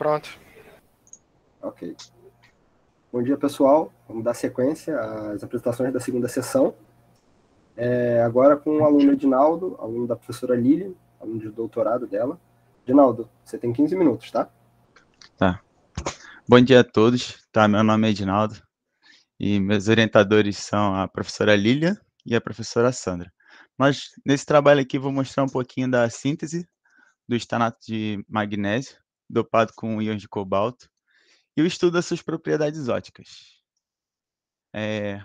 Pronto. Ok. Bom dia, pessoal. Vamos dar sequência às apresentações da segunda sessão. É, agora com o aluno Edinaldo, aluno da professora Lilian, aluno de doutorado dela. Edinaldo, você tem 15 minutos, tá? Tá. Bom dia a todos, tá? Meu nome é Edinaldo e meus orientadores são a professora Lilian e a professora Sandra. Nós, nesse trabalho aqui, vou mostrar um pouquinho da síntese do estanato de magnésio dopado com íons de cobalto, e o estudo das suas propriedades óticas. É...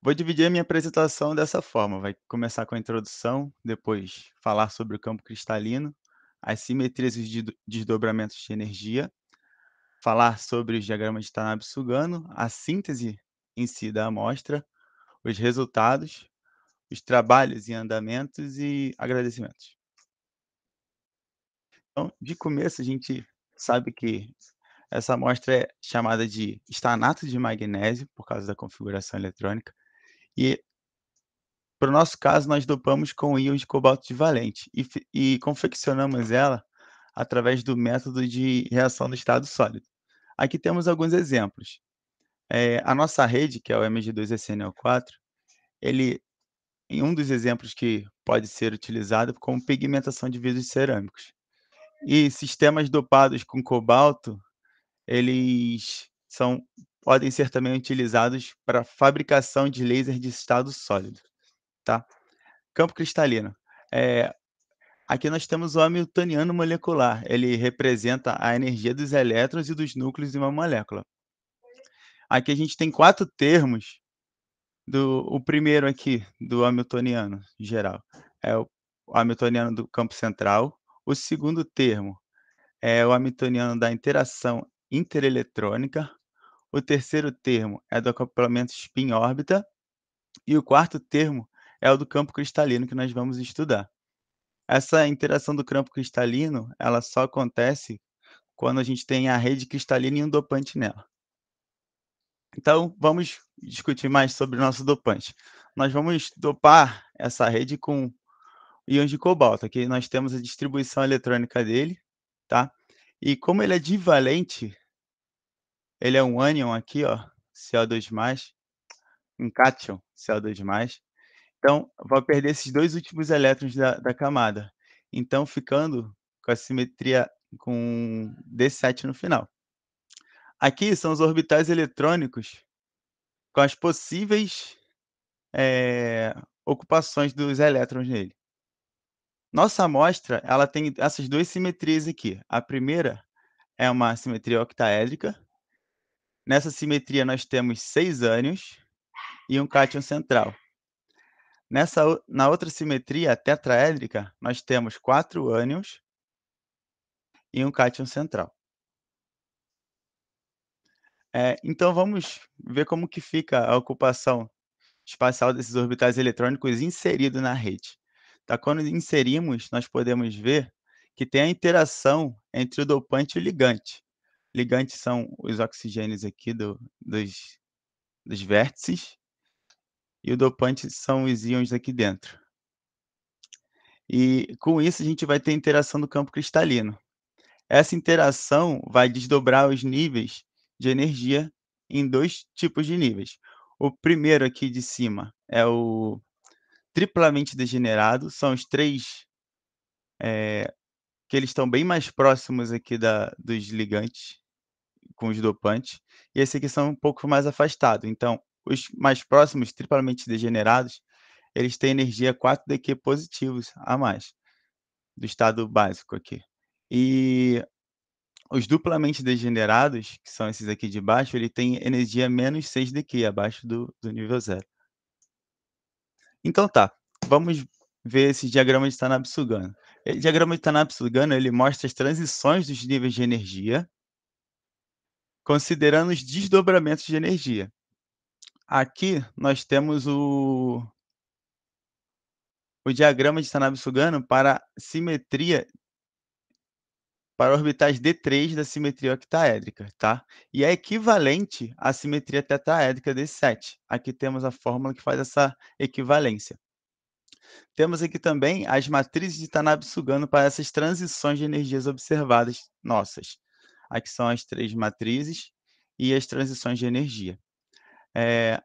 Vou dividir a minha apresentação dessa forma. Vai começar com a introdução, depois falar sobre o campo cristalino, as simetrias e desdobramentos de energia, falar sobre os diagramas de Tanabe-Sugano, a síntese em si da amostra, os resultados, os trabalhos em andamentos e agradecimentos. Então, de começo, a gente sabe que essa amostra é chamada de estanato de magnésio, por causa da configuração eletrônica, e para o nosso caso, nós dopamos com íons de cobalto divalente e, e confeccionamos ela através do método de reação do estado sólido. Aqui temos alguns exemplos. É, a nossa rede, que é o MG2SNO4, ele, em um dos exemplos que pode ser utilizado como pigmentação de vidros cerâmicos. E sistemas dopados com cobalto, eles são podem ser também utilizados para fabricação de laser de estado sólido, tá? Campo cristalino. É, aqui nós temos o hamiltoniano molecular. Ele representa a energia dos elétrons e dos núcleos de uma molécula. Aqui a gente tem quatro termos do o primeiro aqui do hamiltoniano geral. É o hamiltoniano do campo central, o segundo termo é o hamiltoniano da interação intereletrônica. O terceiro termo é do acoplamento spin-órbita. E o quarto termo é o do campo cristalino que nós vamos estudar. Essa interação do campo cristalino, ela só acontece quando a gente tem a rede cristalina e um dopante nela. Então, vamos discutir mais sobre o nosso dopante. Nós vamos dopar essa rede com íons de cobalto. Aqui nós temos a distribuição eletrônica dele, tá? E como ele é divalente, ele é um ânion aqui, ó, CO2+, um cátion, CO2+. Então, vai perder esses dois últimos elétrons da, da camada. Então, ficando com a simetria com D7 no final. Aqui são os orbitais eletrônicos com as possíveis é, ocupações dos elétrons nele. Nossa amostra, ela tem essas duas simetrias aqui. A primeira é uma simetria octaédrica. Nessa simetria nós temos seis ânions e um cátion central. Nessa, na outra simetria tetraédrica, nós temos quatro ânions e um cátion central. É, então vamos ver como que fica a ocupação espacial desses orbitais eletrônicos inserido na rede. Tá? Quando inserimos, nós podemos ver que tem a interação entre o dopante e o ligante. Ligantes são os oxigênios aqui do, dos, dos vértices e o dopante são os íons aqui dentro. E com isso a gente vai ter interação do campo cristalino. Essa interação vai desdobrar os níveis de energia em dois tipos de níveis. O primeiro aqui de cima é o triplamente degenerado. São os três é, que eles estão bem mais próximos aqui da, dos ligantes com os dopantes. E esse aqui são um pouco mais afastados. Então, os mais próximos, triplamente degenerados, eles têm energia 4DQ positivos a mais do estado básico aqui. E os duplamente degenerados, que são esses aqui de baixo, ele tem energia menos 6 dq, abaixo do, do nível zero. Então tá, vamos ver esse diagrama de tanabe sugano O diagrama de tanabe sugano ele mostra as transições dos níveis de energia, considerando os desdobramentos de energia. Aqui nós temos o, o diagrama de tanabe sugano para simetria para orbitais D3 da simetria octaédrica, tá? E é equivalente à simetria tetraédrica D7. Aqui temos a fórmula que faz essa equivalência. Temos aqui também as matrizes de Tanabe-Sugano para essas transições de energias observadas nossas. Aqui são as três matrizes e as transições de energia. É,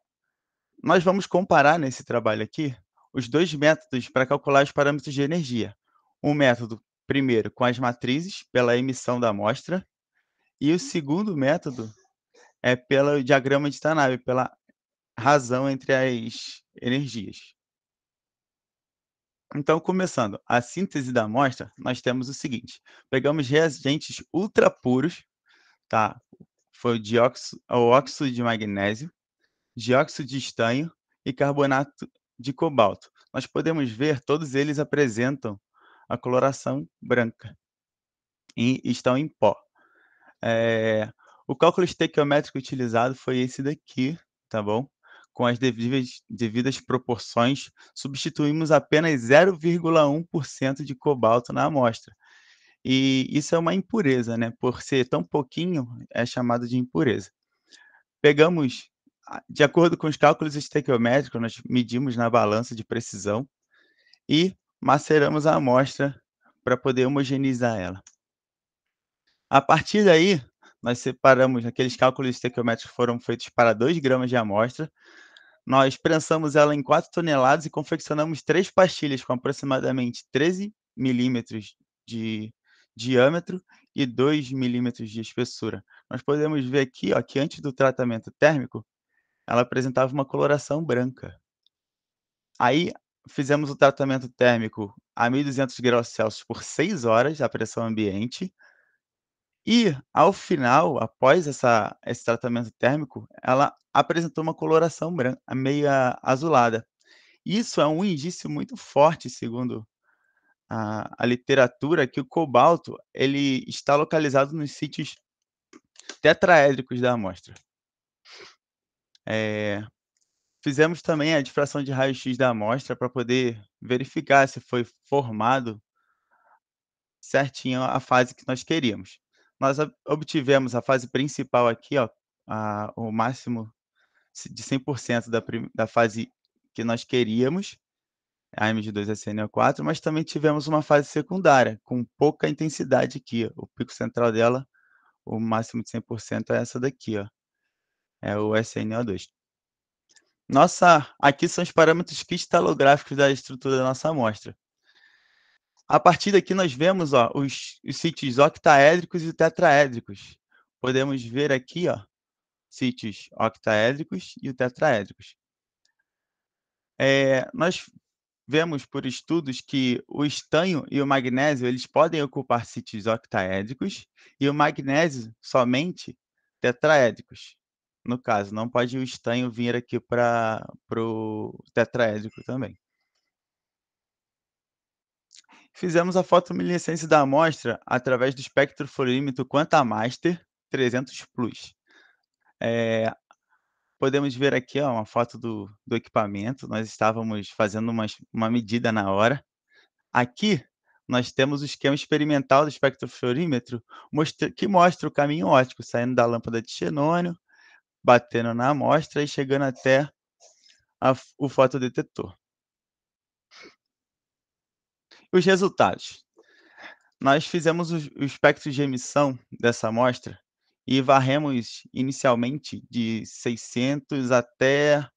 nós vamos comparar nesse trabalho aqui os dois métodos para calcular os parâmetros de energia. Um método primeiro, com as matrizes, pela emissão da amostra, e o segundo método é pelo diagrama de Tanabe, pela razão entre as energias. Então, começando, a síntese da amostra, nós temos o seguinte: pegamos reagentes ultrapuros, tá? Foi o, dióxido, o óxido de magnésio, dióxido de estanho e carbonato de cobalto. Nós podemos ver, todos eles apresentam a coloração branca e estão em pó. É, o cálculo estequiométrico utilizado foi esse daqui, tá bom? Com as devidas, devidas proporções, substituímos apenas 0,1% de cobalto na amostra. E isso é uma impureza, né? Por ser tão pouquinho, é chamado de impureza. Pegamos, ah, de acordo com os cálculos estequiométricos, nós medimos na balança de precisão e maceramos a amostra para poder homogeneizar ela. A partir daí, nós separamos aqueles cálculos estequiométricos foram feitos para 2 gramas de amostra. Nós prensamos ela em 4 toneladas e confeccionamos três pastilhas com aproximadamente 13 milímetros de diâmetro e 2 milímetros de espessura. Nós podemos ver aqui ó, que antes do tratamento térmico, ela apresentava uma coloração branca. Aí, fizemos o tratamento térmico a 1.200 graus Celsius por 6 horas, a pressão ambiente. E ao final, após essa, esse tratamento térmico, ela apresentou uma coloração branca, meio azulada. Isso é um indício muito forte, segundo a, a literatura, que o cobalto ele está localizado nos sítios tetraédricos da amostra. É, Fizemos também a difração de raio-x da amostra para poder verificar se foi formado certinho a fase que nós queríamos. Nós obtivemos a fase principal aqui, ó, a, o máximo de 100% da, da fase que nós queríamos, a MG2SNO4, é mas também tivemos uma fase secundária, com pouca intensidade aqui. Ó. O pico central dela, o máximo de 100% é essa daqui, ó. é o SNO2. Nossa, aqui são os parâmetros cristalográficos da estrutura da nossa amostra. A partir daqui nós vemos ó, os, os sítios octaédricos e tetraédricos. Podemos ver aqui ó, sítios octaédricos e tetraédricos. É, nós vemos por estudos que o estanho e o magnésio eles podem ocupar sítios octaédricos e o magnésio somente tetraédricos no caso. Não pode o estanho vir aqui para o tetraédrico também. Fizemos a fotomiliscência da amostra através do espectro fluorímetro Quantamaster 300 Plus. É, podemos ver aqui ó, uma foto do, do equipamento. Nós estávamos fazendo uma, uma medida na hora. Aqui nós temos o esquema experimental do espectrofluorímetro que mostra o caminho óptico saindo da lâmpada de xenônio batendo na amostra e chegando até a, o fotodetetor. Os resultados. Nós fizemos o, o espectro de emissão dessa amostra e varremos inicialmente de 600 até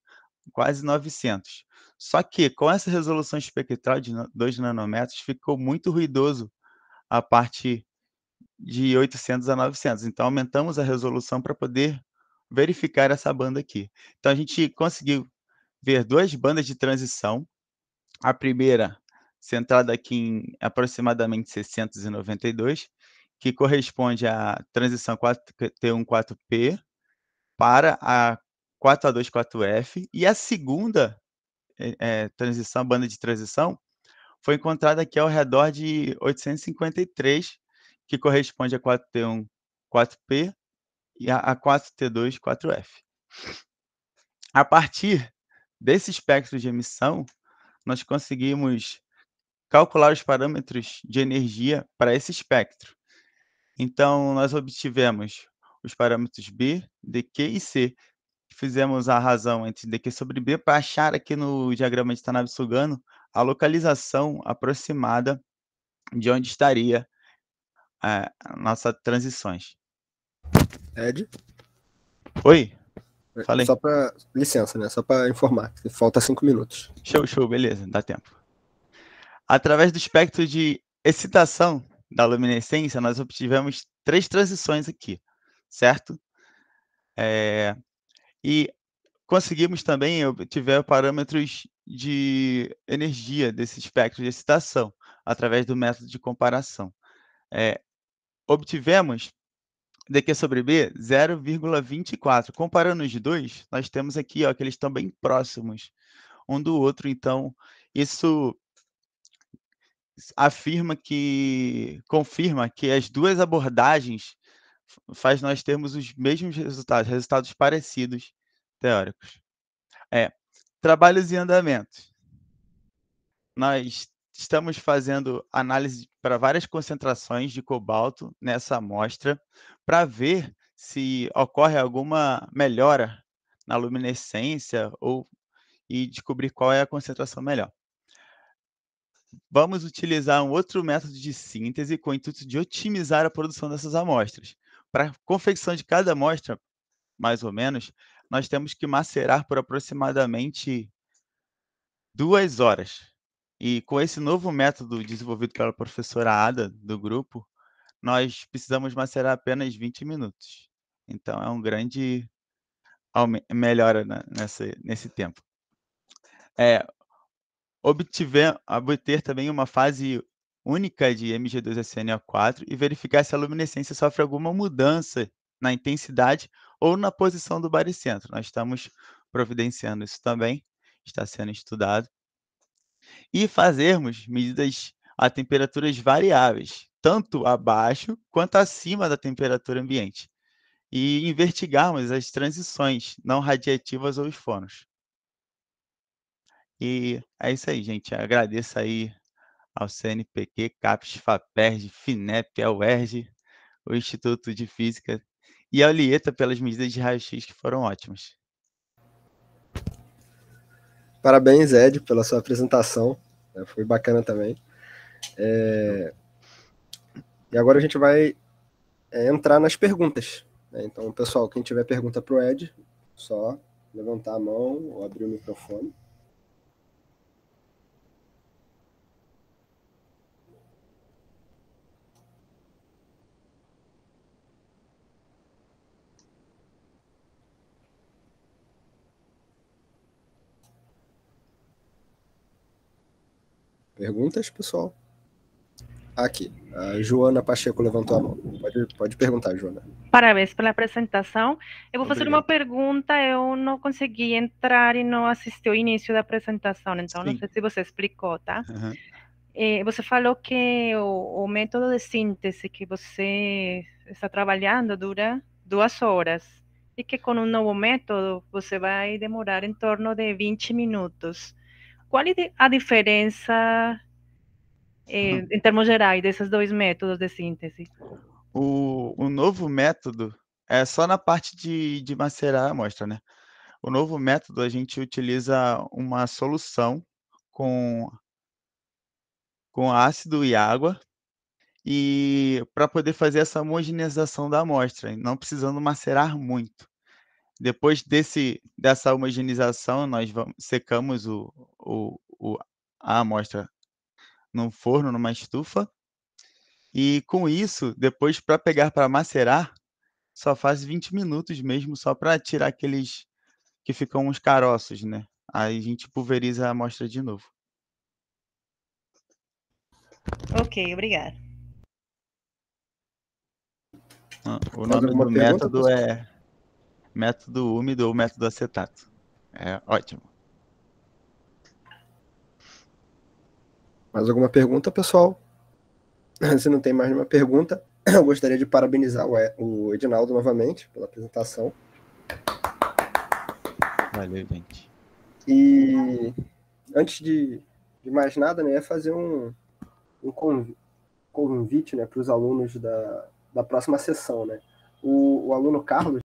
quase 900. Só que com essa resolução espectral de 2 nanômetros ficou muito ruidoso a parte de 800 a 900. Então aumentamos a resolução para poder verificar essa banda aqui. Então a gente conseguiu ver duas bandas de transição. A primeira centrada aqui em aproximadamente 692, que corresponde à transição 4T14P para a 4A24F. E a segunda é, é, transição, banda de transição, foi encontrada aqui ao redor de 853, que corresponde a 4T14P e a A4T2 4F. A partir desse espectro de emissão, nós conseguimos calcular os parâmetros de energia para esse espectro. Então, nós obtivemos os parâmetros B, DQ e C. Fizemos a razão entre DQ sobre B para achar aqui no diagrama de Tanabe-Sugano a localização aproximada de onde estaria é, nossas transições. Ed? Oi? É, Falei. Só pra, licença, né? Só para informar, falta cinco minutos. Show, show, beleza, dá tempo. Através do espectro de excitação da luminescência, nós obtivemos três transições aqui, certo? É... E conseguimos também obter parâmetros de energia desse espectro de excitação, através do método de comparação. É... Obtivemos DQ sobre B, 0,24. Comparando os dois, nós temos aqui ó, que eles estão bem próximos um do outro. Então, isso afirma que confirma que as duas abordagens faz nós termos os mesmos resultados, resultados parecidos teóricos. É, trabalhos em andamento Nós estamos fazendo análise para várias concentrações de cobalto nessa amostra para ver se ocorre alguma melhora na luminescência ou e descobrir qual é a concentração melhor. Vamos utilizar um outro método de síntese com o intuito de otimizar a produção dessas amostras. Para a confecção de cada amostra, mais ou menos, nós temos que macerar por aproximadamente duas horas. E com esse novo método desenvolvido pela professora Ada do grupo, nós precisamos macerar apenas 20 minutos. Então é um grande melhora nessa, nesse tempo. É, obtiver, obter também uma fase única de MG2SNO4 e verificar se a luminescência sofre alguma mudança na intensidade ou na posição do baricentro. Nós estamos providenciando isso também, está sendo estudado e fazermos medidas a temperaturas variáveis, tanto abaixo quanto acima da temperatura ambiente, e investigarmos as transições não radiativas ou os fonos. E é isso aí, gente. Eu agradeço aí ao CNPq, CAPES, FAPERJ, FINEP, UERJ, o Instituto de Física e ao Lieta pelas medidas de raio-x que foram ótimas. Parabéns, Ed, pela sua apresentação. Né, foi bacana também. É... E agora a gente vai é, entrar nas perguntas. Né. Então, pessoal, quem tiver pergunta para o Ed, só levantar a mão ou abrir o microfone. perguntas, pessoal? Aqui, a Joana Pacheco levantou a mão. Pode, pode perguntar, Joana. Parabéns pela apresentação. Eu vou Obrigado. fazer uma pergunta. Eu não consegui entrar e não assisti o início da apresentação, então Sim. não sei se você explicou, tá? Uhum. você falou que o, o, método de síntese que você está trabalhando dura duas horas e que com um novo método você vai demorar em torno de 20 minutos. Qual é a diferença eh, em termos gerais desses dois métodos de síntese? O, o novo método é só na parte de, de macerar a amostra, né? O novo método a gente utiliza uma solução com, com ácido e água e para poder fazer essa homogeneização da amostra, não precisando macerar muito. Depois desse, dessa homogeneização, nós vamos, secamos o, o, o, a amostra num forno, numa estufa. E com isso, depois para pegar para macerar, só faz 20 minutos mesmo, só para tirar aqueles que ficam uns caroços, né? Aí a gente pulveriza a amostra de novo. Ok, obrigado. Ah, o nome do método é método úmido ou método acetato. É ótimo. Mais alguma pergunta, pessoal? Se não tem mais nenhuma pergunta, eu gostaria de parabenizar o Edinaldo novamente pela apresentação. Valeu, gente. E antes de, de mais nada, né, é fazer um, um convite, convite né, para os alunos da, da próxima sessão. Né? O, o aluno Carlos